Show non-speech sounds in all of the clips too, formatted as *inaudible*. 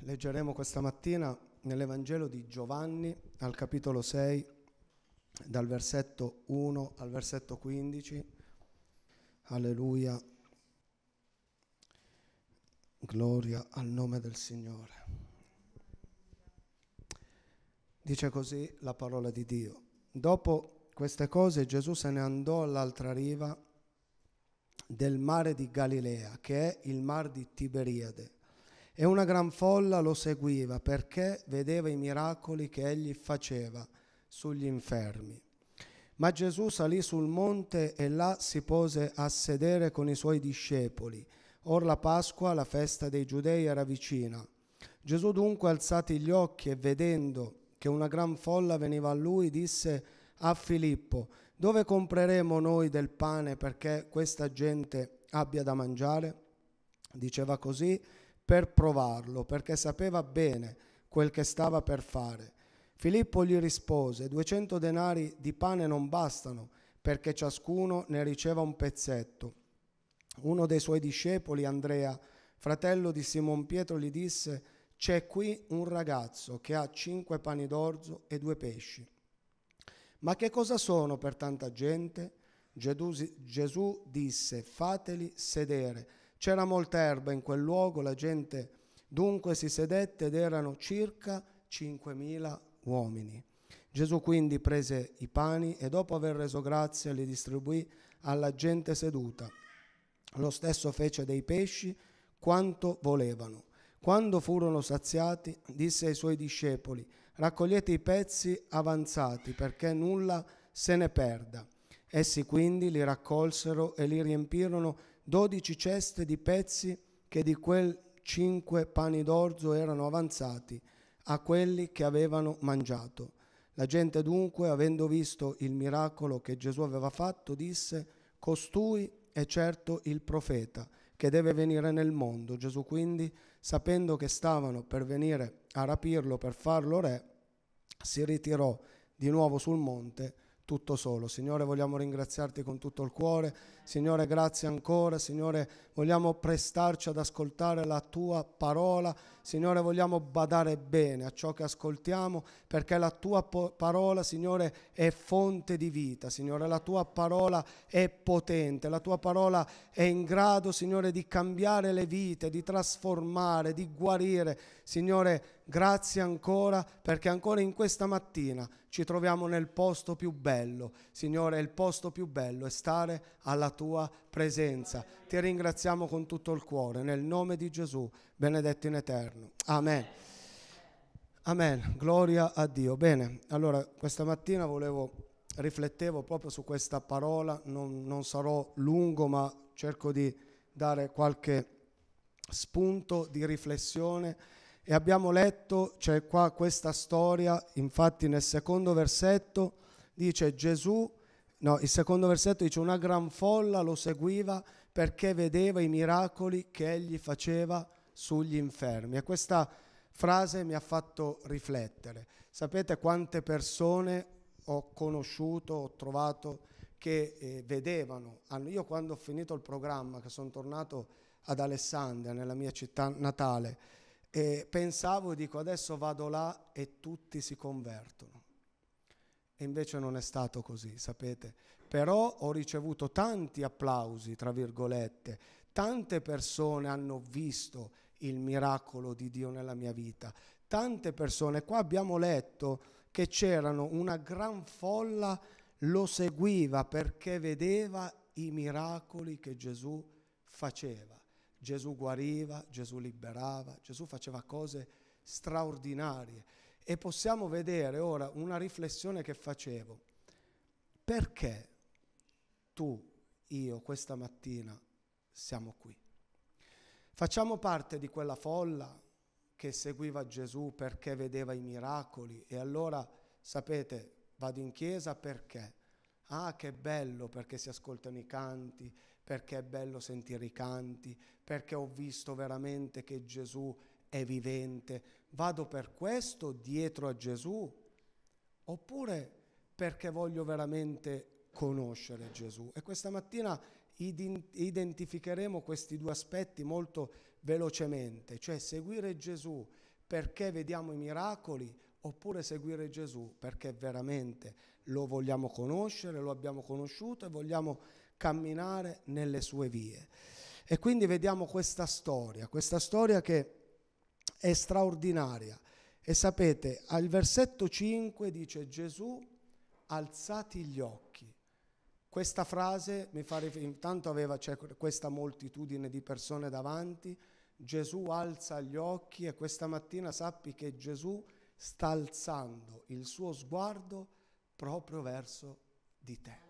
leggeremo questa mattina nell'Evangelo di Giovanni al capitolo 6, dal versetto 1 al versetto 15. Alleluia. Gloria al nome del Signore. Dice così la parola di Dio. Dopo queste cose Gesù se ne andò all'altra riva del mare di Galilea, che è il mar di Tiberiade e una gran folla lo seguiva perché vedeva i miracoli che egli faceva sugli infermi. Ma Gesù salì sul monte e là si pose a sedere con i suoi discepoli. Or la Pasqua, la festa dei giudei, era vicina. Gesù dunque alzati gli occhi e vedendo che una gran folla veniva a lui, disse a Filippo, dove compreremo noi del pane perché questa gente abbia da mangiare? Diceva così per provarlo, perché sapeva bene quel che stava per fare. Filippo gli rispose, 200 denari di pane non bastano perché ciascuno ne riceva un pezzetto. Uno dei suoi discepoli, Andrea, fratello di Simon Pietro, gli disse, c'è qui un ragazzo che ha cinque pani d'orzo e due pesci. Ma che cosa sono per tanta gente? Gesù disse, fateli sedere c'era molta erba in quel luogo, la gente dunque si sedette ed erano circa 5.000 uomini. Gesù quindi prese i pani e dopo aver reso grazia li distribuì alla gente seduta. Lo stesso fece dei pesci quanto volevano. Quando furono saziati, disse ai suoi discepoli, raccogliete i pezzi avanzati perché nulla se ne perda. Essi quindi li raccolsero e li riempirono dodici ceste di pezzi che di quel cinque pani d'orzo erano avanzati a quelli che avevano mangiato. La gente dunque, avendo visto il miracolo che Gesù aveva fatto, disse, costui è certo il profeta che deve venire nel mondo. Gesù quindi, sapendo che stavano per venire a rapirlo, per farlo re, si ritirò di nuovo sul monte tutto solo. Signore, vogliamo ringraziarti con tutto il cuore. Signore, grazie ancora. Signore, vogliamo prestarci ad ascoltare la tua parola. Signore, vogliamo badare bene a ciò che ascoltiamo perché la tua parola, Signore, è fonte di vita. Signore, la tua parola è potente. La tua parola è in grado, Signore, di cambiare le vite, di trasformare, di guarire. Signore, grazie ancora perché ancora in questa mattina ci troviamo nel posto più bello. Signore, il posto più bello è stare alla tua presenza. Ti ringraziamo con tutto il cuore, nel nome di Gesù, benedetto in eterno. Amen. Amen, gloria a Dio. Bene, allora questa mattina volevo riflettevo proprio su questa parola, non, non, sarò lungo ma cerco di dare qualche spunto di riflessione e abbiamo letto, c'è qua questa storia, infatti nel secondo versetto dice Gesù, no, il secondo versetto dice una gran folla lo seguiva perché vedeva i miracoli che egli faceva sugli infermi. E questa frase mi ha fatto riflettere. Sapete quante persone ho conosciuto, ho trovato che eh, vedevano. Io quando ho finito il programma, che sono tornato ad Alessandria, nella mia città natale, e pensavo, dico, adesso vado là e tutti si convertono. E invece non è stato così, sapete. Però ho ricevuto tanti applausi, tra virgolette, tante persone hanno visto il miracolo di Dio nella mia vita, tante persone, qua abbiamo letto che c'erano una gran folla, lo seguiva perché vedeva i miracoli che Gesù faceva. Gesù guariva, Gesù liberava, Gesù faceva cose straordinarie. E possiamo vedere ora una riflessione che facevo. Perché tu, io, questa mattina siamo qui? Facciamo parte di quella folla che seguiva Gesù perché vedeva i miracoli e allora, sapete, vado in chiesa perché? Ah, che bello perché si ascoltano i canti, perché è bello sentire i canti, perché ho visto veramente che Gesù è vivente. Vado per questo dietro a Gesù? Oppure perché voglio veramente conoscere Gesù? E questa mattina identificheremo questi due aspetti molto velocemente, cioè seguire Gesù perché vediamo i miracoli oppure seguire Gesù perché veramente lo vogliamo conoscere, lo abbiamo conosciuto e vogliamo camminare nelle sue vie. E quindi vediamo questa storia, questa storia che è straordinaria. E sapete, al versetto 5 dice Gesù, alzati gli occhi. Questa frase mi fa riferire, intanto aveva cioè, questa moltitudine di persone davanti, Gesù alza gli occhi e questa mattina sappi che Gesù sta alzando il suo sguardo proprio verso di te.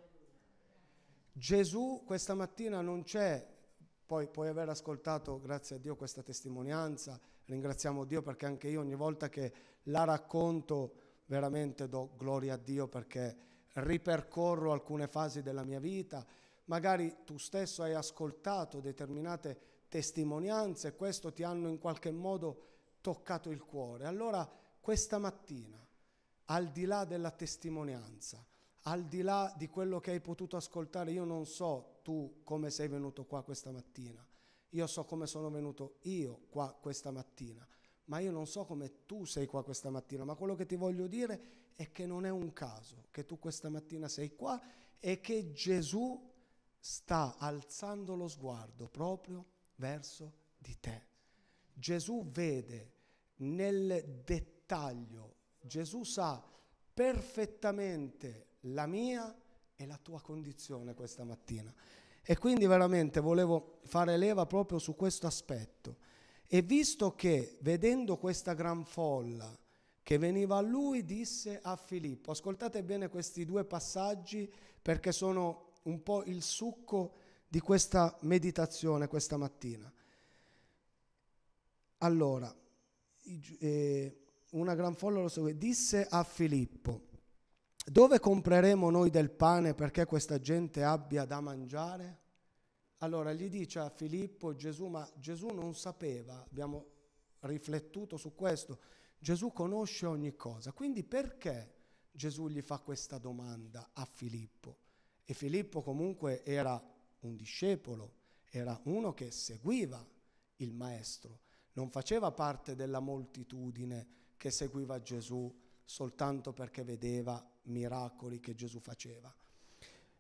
Gesù questa mattina non c'è, poi puoi aver ascoltato, grazie a Dio, questa testimonianza, ringraziamo Dio perché anche io ogni volta che la racconto veramente do gloria a Dio perché ripercorro alcune fasi della mia vita, magari tu stesso hai ascoltato determinate testimonianze e questo ti hanno in qualche modo toccato il cuore. Allora questa mattina, al di là della testimonianza, al di là di quello che hai potuto ascoltare, io non so tu come sei venuto qua questa mattina, io so come sono venuto io qua questa mattina, ma io non so come tu sei qua questa mattina, ma quello che ti voglio dire è che non è un caso che tu questa mattina sei qua e che Gesù sta alzando lo sguardo proprio verso di te. Gesù vede nel dettaglio, Gesù sa perfettamente la mia e la tua condizione questa mattina. E quindi veramente volevo fare leva proprio su questo aspetto. E visto che vedendo questa gran folla che veniva a lui, disse a Filippo, ascoltate bene questi due passaggi perché sono un po' il succo di questa meditazione questa mattina. Allora, eh, una gran folla lo seguì, disse a Filippo, dove compreremo noi del pane perché questa gente abbia da mangiare? Allora gli dice a Filippo Gesù, ma Gesù non sapeva, abbiamo riflettuto su questo, Gesù conosce ogni cosa, quindi perché Gesù gli fa questa domanda a Filippo? E Filippo comunque era un discepolo, era uno che seguiva il maestro, non faceva parte della moltitudine che seguiva Gesù soltanto perché vedeva miracoli che Gesù faceva.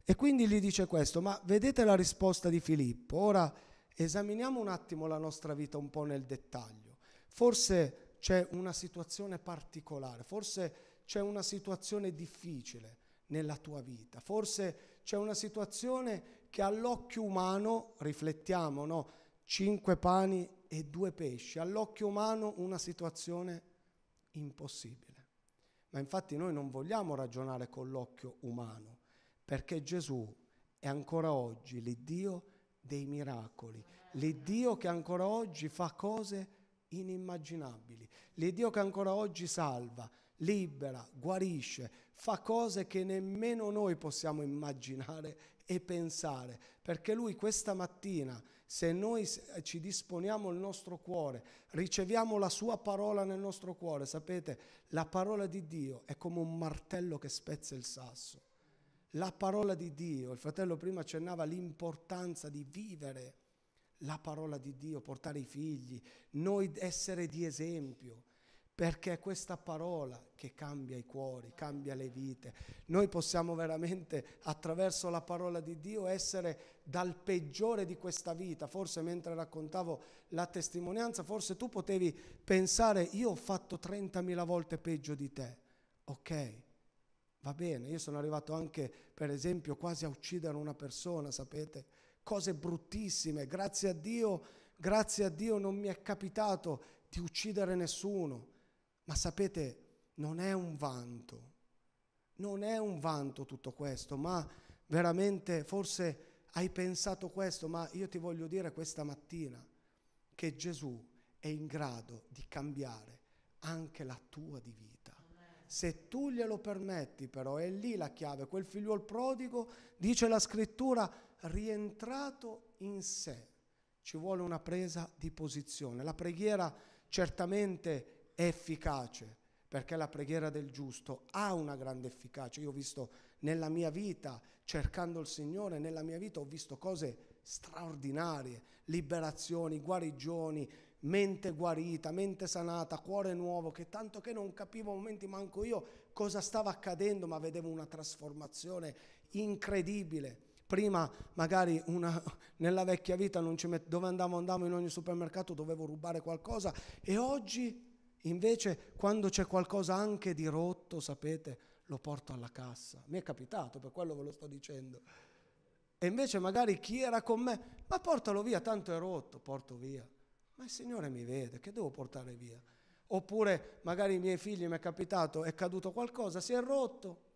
E quindi gli dice questo, ma vedete la risposta di Filippo. Ora esaminiamo un attimo la nostra vita un po' nel dettaglio. Forse c'è una situazione particolare, forse c'è una situazione difficile nella tua vita, forse c'è una situazione che all'occhio umano, riflettiamo, no? Cinque pani e due pesci, all'occhio umano una situazione impossibile. Ma infatti noi non vogliamo ragionare con l'occhio umano, perché Gesù è ancora oggi l'Iddio dei miracoli, l'Iddio che ancora oggi fa cose inimmaginabili, l'Iddio che ancora oggi salva, libera, guarisce, fa cose che nemmeno noi possiamo immaginare e pensare, perché lui questa mattina, se noi ci disponiamo il nostro cuore, riceviamo la sua parola nel nostro cuore, sapete, la parola di Dio è come un martello che spezza il sasso. La parola di Dio, il fratello prima accennava l'importanza di vivere la parola di Dio, portare i figli, noi essere di esempio perché è questa parola che cambia i cuori, cambia le vite. Noi possiamo veramente, attraverso la parola di Dio, essere dal peggiore di questa vita. Forse mentre raccontavo la testimonianza, forse tu potevi pensare, io ho fatto 30.000 volte peggio di te. Ok, va bene, io sono arrivato anche, per esempio, quasi a uccidere una persona, sapete? Cose bruttissime, grazie a Dio, grazie a Dio non mi è capitato di uccidere nessuno ma sapete, non è un vanto, non è un vanto tutto questo, ma veramente forse hai pensato questo, ma io ti voglio dire questa mattina che Gesù è in grado di cambiare anche la tua di vita. Se tu glielo permetti però, è lì la chiave, quel figliuol prodigo, dice la scrittura, rientrato in sé, ci vuole una presa di posizione. La preghiera certamente è è efficace, perché la preghiera del giusto ha una grande efficacia. Io ho visto nella mia vita, cercando il Signore, nella mia vita ho visto cose straordinarie, liberazioni, guarigioni, mente guarita, mente sanata, cuore nuovo, che tanto che non capivo momenti manco io cosa stava accadendo, ma vedevo una trasformazione incredibile. Prima magari una, nella vecchia vita met- dove andavo andavo in ogni supermercato, dovevo rubare qualcosa e oggi Invece quando c'è qualcosa anche di rotto, sapete, lo porto alla cassa. Mi è capitato, per quello ve lo sto dicendo. E invece magari chi era con me, ma portalo via, tanto è rotto, porto via. Ma il Signore mi vede, che devo portare via? Oppure magari i miei figli mi è capitato, è caduto qualcosa, si è rotto.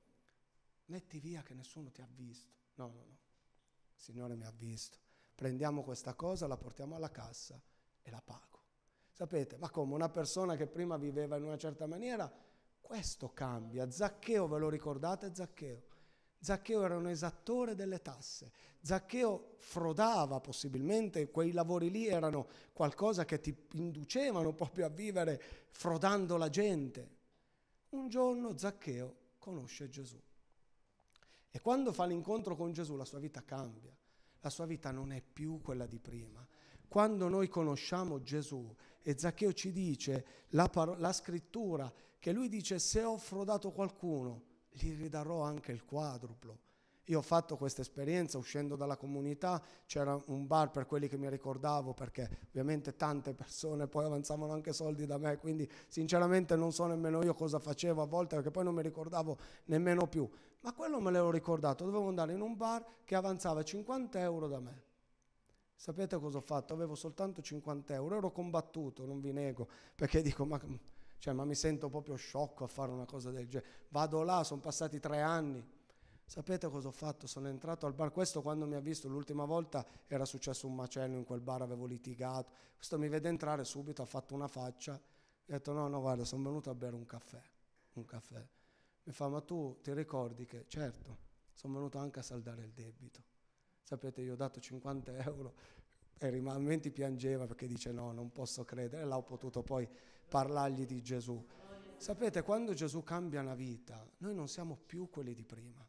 Metti via che nessuno ti ha visto. No, no, no. Il Signore mi ha visto. Prendiamo questa cosa, la portiamo alla cassa e la pago. Sapete, ma come una persona che prima viveva in una certa maniera, questo cambia. Zaccheo, ve lo ricordate Zaccheo? Zaccheo era un esattore delle tasse. Zaccheo frodava possibilmente, quei lavori lì erano qualcosa che ti inducevano proprio a vivere frodando la gente. Un giorno Zaccheo conosce Gesù. E quando fa l'incontro con Gesù la sua vita cambia, la sua vita non è più quella di prima. Quando noi conosciamo Gesù, e Zaccheo ci dice la, paro- la scrittura che lui dice se ho frodato qualcuno gli ridarò anche il quadruplo. Io ho fatto questa esperienza uscendo dalla comunità, c'era un bar per quelli che mi ricordavo perché ovviamente tante persone poi avanzavano anche soldi da me, quindi sinceramente non so nemmeno io cosa facevo a volte perché poi non mi ricordavo nemmeno più, ma quello me l'ero ricordato, dovevo andare in un bar che avanzava 50 euro da me. Sapete cosa ho fatto? Avevo soltanto 50 euro, ero combattuto, non vi nego, perché dico, ma, cioè, ma mi sento proprio sciocco a fare una cosa del genere. Vado là, sono passati tre anni. Sapete cosa ho fatto? Sono entrato al bar, questo quando mi ha visto l'ultima volta era successo un macello in quel bar, avevo litigato, questo mi vede entrare subito, ha fatto una faccia, mi ha detto no, no, guarda, sono venuto a bere un caffè, un caffè. Mi fa, ma tu ti ricordi che, certo, sono venuto anche a saldare il debito. Sapete, io ho dato 50 *laughs* euro e rimanenti piangeva perché dice no, non posso credere. E l'ho potuto poi parlargli di Gesù. Sapete, quando Gesù cambia la vita, noi non siamo più quelli di prima.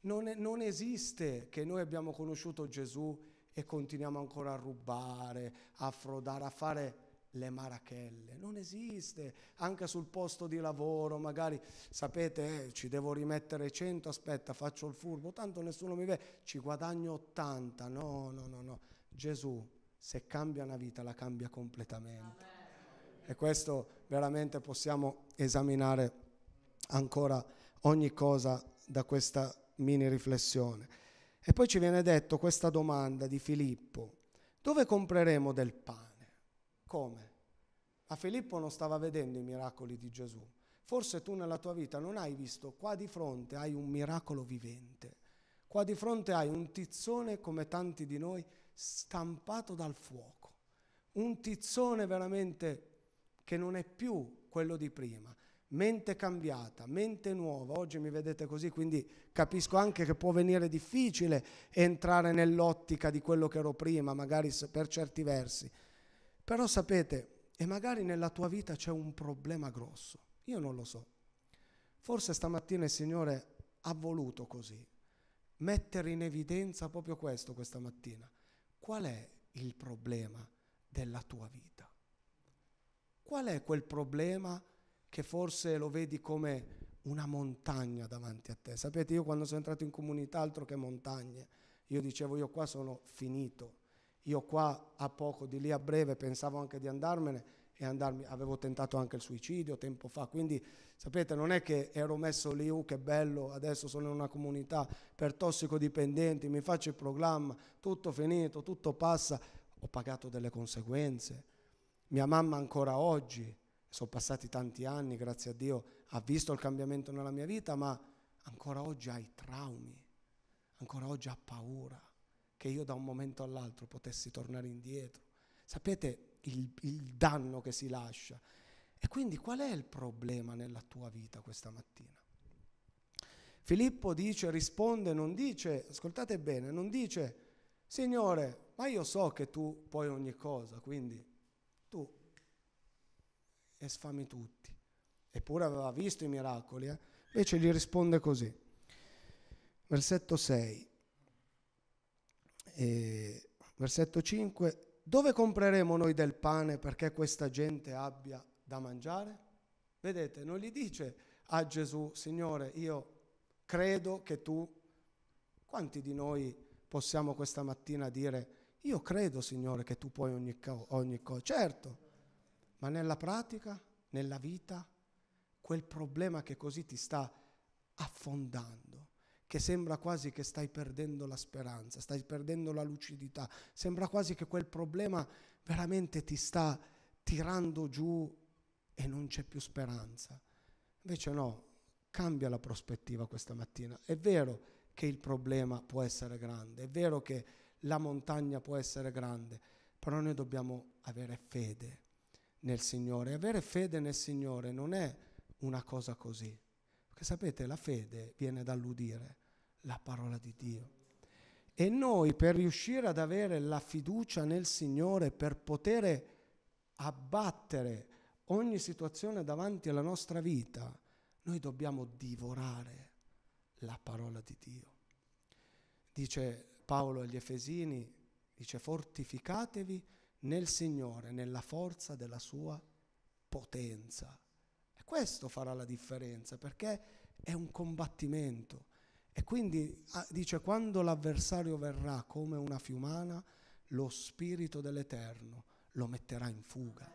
Non, è, non esiste che noi abbiamo conosciuto Gesù e continuiamo ancora a rubare, a frodare, a fare le marachelle, non esiste, anche sul posto di lavoro, magari sapete eh, ci devo rimettere 100, aspetta faccio il furbo, tanto nessuno mi vede, ci guadagno 80, no, no, no, no, Gesù se cambia una vita la cambia completamente e questo veramente possiamo esaminare ancora ogni cosa da questa mini riflessione. E poi ci viene detto questa domanda di Filippo, dove compreremo del pane? Come? A Filippo non stava vedendo i miracoli di Gesù. Forse tu nella tua vita non hai visto, qua di fronte hai un miracolo vivente. Qua di fronte hai un tizzone come tanti di noi stampato dal fuoco. Un tizzone veramente che non è più quello di prima. Mente cambiata, mente nuova. Oggi mi vedete così, quindi capisco anche che può venire difficile entrare nell'ottica di quello che ero prima, magari per certi versi. Però sapete, e magari nella tua vita c'è un problema grosso, io non lo so. Forse stamattina il Signore ha voluto così, mettere in evidenza proprio questo questa mattina. Qual è il problema della tua vita? Qual è quel problema che forse lo vedi come una montagna davanti a te? Sapete, io quando sono entrato in comunità, altro che montagne, io dicevo io qua sono finito io qua a poco, di lì a breve, pensavo anche di andarmene e andarmi, avevo tentato anche il suicidio tempo fa, quindi sapete non è che ero messo lì, uh, che bello, adesso sono in una comunità per tossicodipendenti, mi faccio il programma, tutto finito, tutto passa, ho pagato delle conseguenze. Mia mamma ancora oggi, sono passati tanti anni, grazie a Dio, ha visto il cambiamento nella mia vita, ma ancora oggi ha i traumi, ancora oggi ha paura che io da un momento all'altro potessi tornare indietro. Sapete il, il danno che si lascia. E quindi qual è il problema nella tua vita questa mattina? Filippo dice, risponde, non dice, ascoltate bene, non dice, Signore, ma io so che tu puoi ogni cosa, quindi tu e sfami tutti. Eppure aveva visto i miracoli, eh? invece gli risponde così. Versetto 6. E versetto 5, dove compreremo noi del pane perché questa gente abbia da mangiare? Vedete, non gli dice a Gesù, Signore, io credo che tu, quanti di noi possiamo questa mattina dire, io credo, Signore, che tu puoi ogni, co- ogni cosa. Certo, ma nella pratica, nella vita, quel problema che così ti sta affondando, che sembra quasi che stai perdendo la speranza, stai perdendo la lucidità, sembra quasi che quel problema veramente ti sta tirando giù e non c'è più speranza. Invece no, cambia la prospettiva questa mattina. È vero che il problema può essere grande, è vero che la montagna può essere grande, però noi dobbiamo avere fede nel Signore. Avere fede nel Signore non è una cosa così, perché sapete la fede viene dall'udire la parola di Dio. E noi per riuscire ad avere la fiducia nel Signore, per poter abbattere ogni situazione davanti alla nostra vita, noi dobbiamo divorare la parola di Dio. Dice Paolo agli Efesini, dice fortificatevi nel Signore, nella forza della sua potenza. E questo farà la differenza perché è un combattimento. E quindi ah, dice, quando l'avversario verrà come una fiumana, lo spirito dell'Eterno lo metterà in fuga.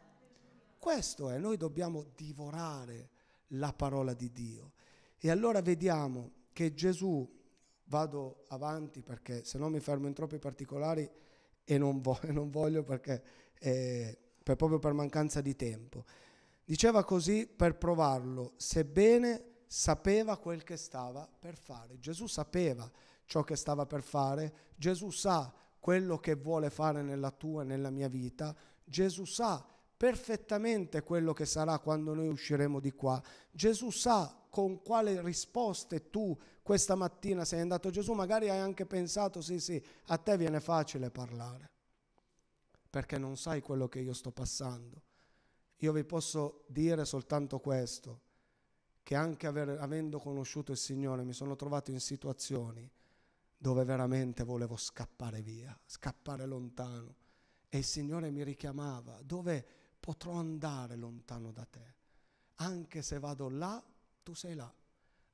Questo è, noi dobbiamo divorare la parola di Dio. E allora vediamo che Gesù, vado avanti perché se no mi fermo in troppi particolari e non, voglio, *laughs* non voglio perché è eh, per, proprio per mancanza di tempo. Diceva così per provarlo, sebbene sapeva quel che stava per fare. Gesù sapeva ciò che stava per fare, Gesù sa quello che vuole fare nella tua e nella mia vita, Gesù sa perfettamente quello che sarà quando noi usciremo di qua. Gesù sa con quale risposte tu questa mattina sei andato. Gesù magari hai anche pensato, sì sì, a te viene facile parlare, perché non sai quello che io sto passando. Io vi posso dire soltanto questo, che anche aver, avendo conosciuto il Signore mi sono trovato in situazioni dove veramente volevo scappare via, scappare lontano. E il Signore mi richiamava, dove potrò andare lontano da te? Anche se vado là, tu sei là.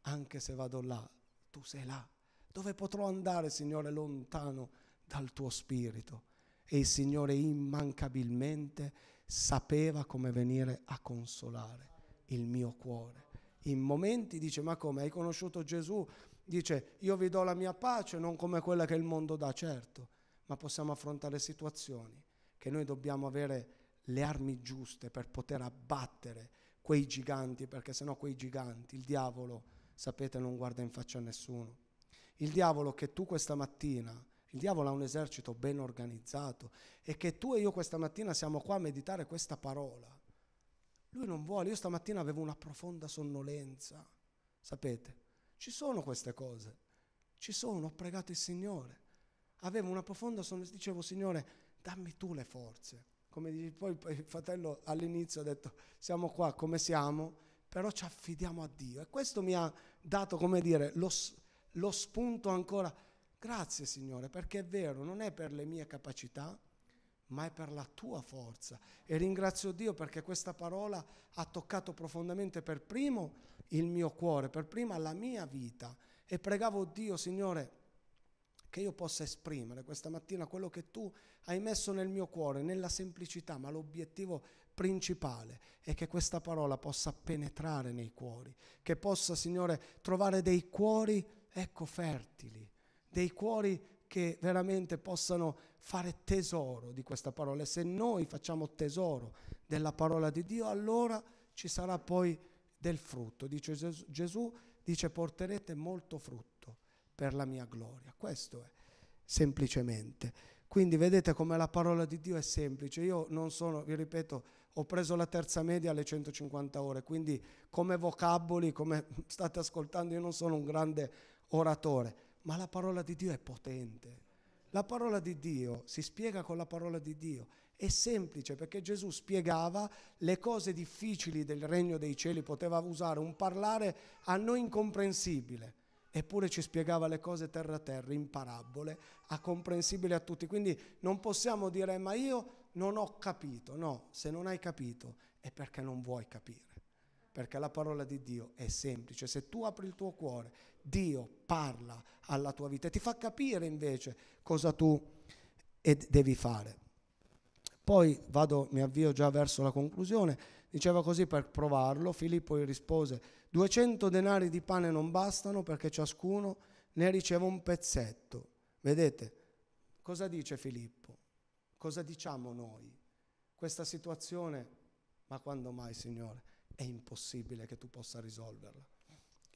Anche se vado là, tu sei là. Dove potrò andare, Signore, lontano dal tuo spirito? E il Signore immancabilmente sapeva come venire a consolare il mio cuore in momenti dice ma come hai conosciuto Gesù? Dice io vi do la mia pace non come quella che il mondo dà certo, ma possiamo affrontare situazioni che noi dobbiamo avere le armi giuste per poter abbattere quei giganti, perché sennò quei giganti, il diavolo, sapete, non guarda in faccia a nessuno. Il diavolo che tu questa mattina il diavolo ha un esercito ben organizzato e che tu e io questa mattina siamo qua a meditare questa parola. Lui non vuole. Io stamattina avevo una profonda sonnolenza. Sapete, ci sono queste cose. Ci sono, ho pregato il Signore. Avevo una profonda sonnolenza. Dicevo, Signore, dammi tu le forze. Come dice, poi il fratello all'inizio ha detto, siamo qua come siamo, però ci affidiamo a Dio. E questo mi ha dato, come dire, lo, lo spunto ancora. Grazie Signore, perché è vero, non è per le mie capacità, ma è per la tua forza. E ringrazio Dio perché questa parola ha toccato profondamente per primo il mio cuore, per prima la mia vita. E pregavo Dio, Signore, che io possa esprimere questa mattina quello che tu hai messo nel mio cuore, nella semplicità, ma l'obiettivo principale è che questa parola possa penetrare nei cuori, che possa, Signore, trovare dei cuori, ecco, fertili, dei cuori fertili che veramente possano fare tesoro di questa parola. E se noi facciamo tesoro della parola di Dio, allora ci sarà poi del frutto. Dice Gesù, Gesù dice porterete molto frutto per la mia gloria. Questo è semplicemente. Quindi vedete come la parola di Dio è semplice. Io non sono, vi ripeto, ho preso la terza media alle 150 ore, quindi come vocaboli, come *laughs* state ascoltando, io non sono un grande oratore, ma la parola di Dio è potente. La parola di Dio si spiega con la parola di Dio. È semplice perché Gesù spiegava le cose difficili del regno dei cieli, poteva usare un parlare a noi incomprensibile, eppure ci spiegava le cose terra a terra in parabole, a comprensibile a tutti. Quindi non possiamo dire ma io non ho capito. No, se non hai capito è perché non vuoi capire perché la parola di Dio è semplice. Se tu apri il tuo cuore Dio parla alla tua vita e ti fa capire invece cosa tu devi fare. Poi vado, mi avvio già verso la conclusione, diceva così per provarlo, Filippo gli rispose, 200 denari di pane non bastano perché ciascuno ne riceve un pezzetto. Vedete, cosa dice Filippo? Cosa diciamo noi? Questa situazione, ma quando mai Signore? È impossibile che tu possa risolverla.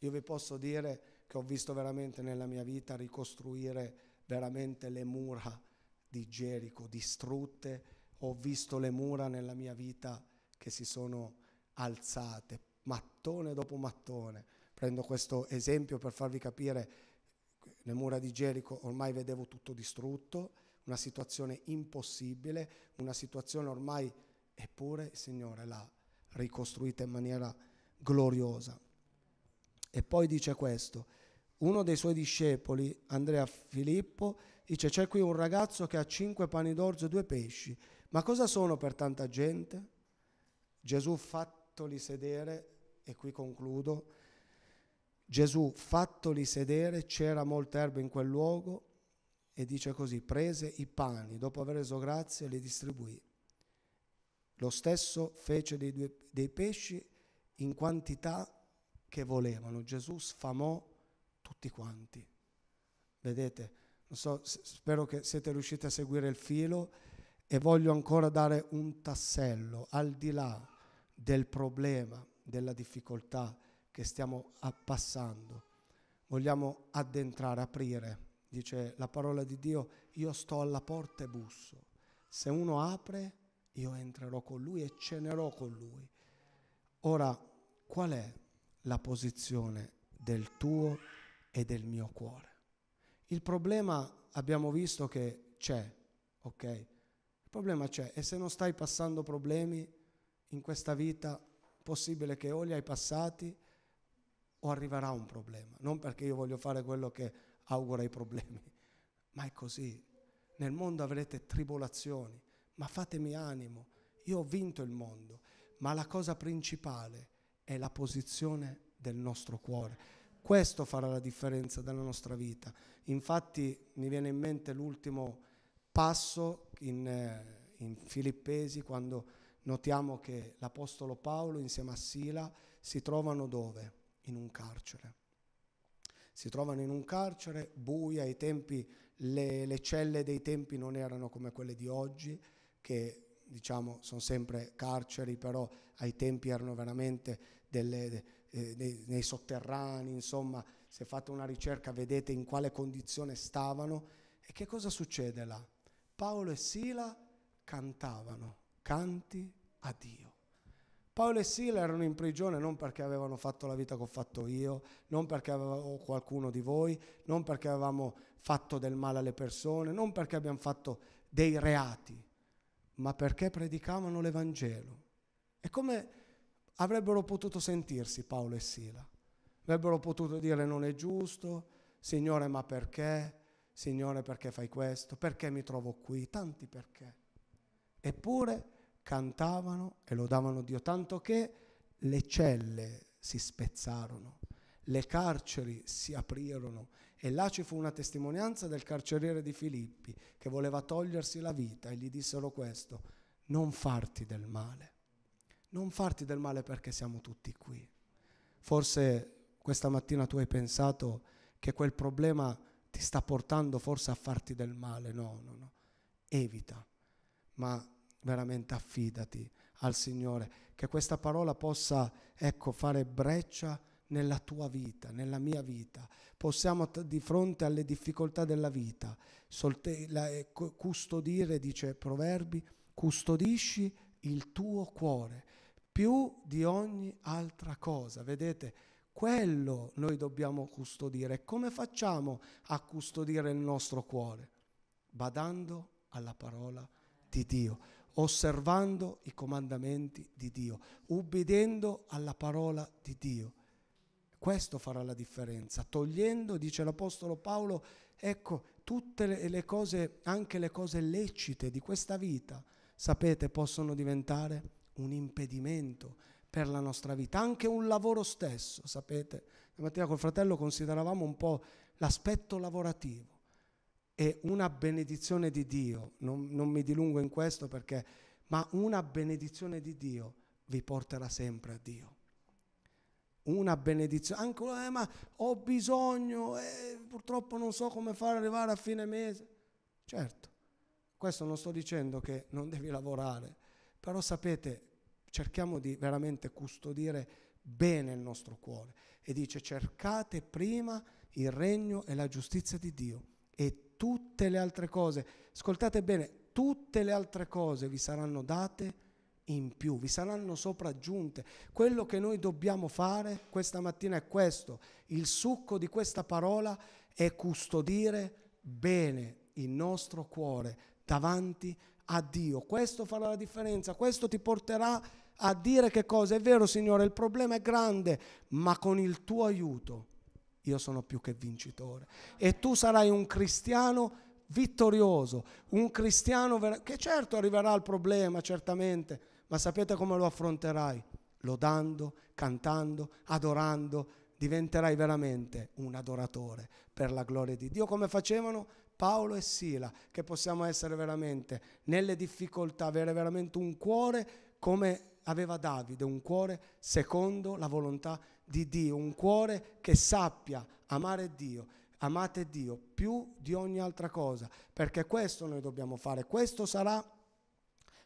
Io vi posso dire che ho visto veramente nella mia vita ricostruire veramente le mura di Gerico distrutte, ho visto le mura nella mia vita che si sono alzate, mattone dopo mattone. Prendo questo esempio per farvi capire, le mura di Gerico ormai vedevo tutto distrutto, una situazione impossibile, una situazione ormai, eppure il Signore l'ha ricostruita in maniera gloriosa. E poi dice questo, uno dei suoi discepoli, Andrea Filippo, dice c'è qui un ragazzo che ha cinque pani d'orzo e due pesci, ma cosa sono per tanta gente? Gesù fattoli sedere, e qui concludo, Gesù fattoli sedere, c'era molta erba in quel luogo e dice così, prese i pani, dopo aver reso grazie li distribuì. Lo stesso fece dei, due, dei pesci in quantità che volevano. Gesù sfamò tutti quanti. Vedete, so, spero che siete riusciti a seguire il filo e voglio ancora dare un tassello al di là del problema, della difficoltà che stiamo passando. Vogliamo addentrare, aprire. Dice la parola di Dio, io sto alla porta e busso. Se uno apre, io entrerò con lui e cenerò con lui. Ora, qual è la posizione del tuo e del mio cuore. Il problema abbiamo visto che c'è, ok? Il problema c'è e se non stai passando problemi in questa vita, possibile che o li hai passati o arriverà un problema. Non perché io voglio fare quello che augura i problemi, *laughs* ma è così. Nel mondo avrete tribolazioni, ma fatemi animo. Io ho vinto il mondo, ma la cosa principale è la posizione del nostro cuore. Questo farà la differenza della nostra vita. Infatti mi viene in mente l'ultimo passo in, eh, in Filippesi quando notiamo che l'Apostolo Paolo insieme a Sila si trovano dove? In un carcere. Si trovano in un carcere, buia, ai tempi, le, le celle dei tempi non erano come quelle di oggi, che diciamo sono sempre carceri, però ai tempi erano veramente delle, eh, nei, nei, sotterranei, insomma, se fate una ricerca vedete in quale condizione stavano. E che cosa succede là? Paolo e Sila cantavano canti a Dio. Paolo e Sila erano in prigione non perché avevano fatto la vita che ho fatto io, non perché avevo qualcuno di voi, non perché avevamo fatto del male alle persone, non perché abbiamo fatto dei reati, ma perché predicavano l'Evangelo. È come avrebbero potuto sentirsi Paolo e Sila. Avrebbero potuto dire non è giusto, Signore ma perché? Signore perché fai questo? Perché mi trovo qui? Tanti perché. Eppure cantavano e lodavano Dio, tanto che le celle si spezzarono, le carceri si aprirono e là ci fu una testimonianza del carceriere di Filippi che voleva togliersi la vita e gli dissero questo, non farti del male non farti del male perché siamo tutti qui. Forse questa mattina tu hai pensato che quel problema ti sta portando forse a farti del male. No, no, no. Evita, ma veramente affidati al Signore, che questa parola possa, ecco, fare breccia nella tua vita, nella mia vita. Possiamo di fronte alle difficoltà della vita solte- la, eh, custodire, dice Proverbi, custodisci il tuo cuore più di ogni altra cosa. Vedete, quello noi dobbiamo custodire. Come facciamo a custodire il nostro cuore? Badando alla parola di Dio, osservando i comandamenti di Dio, ubbidendo alla parola di Dio. Questo farà la differenza, togliendo, dice l'Apostolo Paolo, ecco, tutte le, cose, anche le cose lecite di questa vita, sapete, possono diventare un impedimento per la nostra vita, anche un lavoro stesso, sapete? La mattina col fratello consideravamo un po' l'aspetto lavorativo. e una benedizione di Dio, non, non mi dilungo in questo perché, ma una benedizione di Dio vi porterà sempre a Dio una benedizione, anche eh, ma ho bisogno, eh, purtroppo non so come far arrivare a fine mese. Certo, questo non sto dicendo che non devi lavorare, però sapete, cerchiamo di veramente custodire bene il nostro cuore. E dice cercate prima il regno e la giustizia di Dio e tutte le altre cose. Ascoltate bene, tutte le altre cose vi saranno date in più, vi saranno sopraggiunte. Quello che noi dobbiamo fare questa mattina è questo. Il succo di questa parola è custodire bene il nostro cuore davanti a Dio. Questo farà la differenza, questo ti porterà a dire che cosa è vero, Signore, il problema è grande, ma con il tuo aiuto io sono più che vincitore. E tu sarai un cristiano vittorioso, un cristiano ver- che certo arriverà al problema, certamente, ma sapete come lo affronterai? Lodando, cantando, adorando, diventerai veramente un adoratore per la gloria di Dio, come facevano Paolo e Sila, che possiamo essere veramente nelle difficoltà, avere veramente un cuore come aveva Davide, un cuore secondo la volontà di Dio, un cuore che sappia amare Dio. Amate Dio più di ogni altra cosa, perché questo noi dobbiamo fare, questo sarà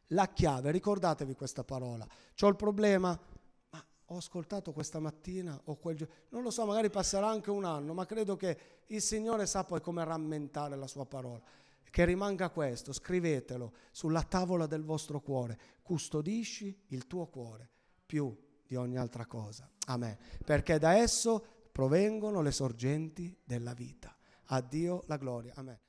la chiave. Ricordatevi questa parola. C'ho il problema? ho ascoltato questa mattina o quel giorno, non lo so, magari passerà anche un anno, ma credo che il Signore sa poi come rammentare la sua parola. Che rimanga questo, scrivetelo sulla tavola del vostro cuore, custodisci il tuo cuore più di ogni altra cosa. Amen. Perché da esso provengono le sorgenti della vita. A Dio la gloria. Amen.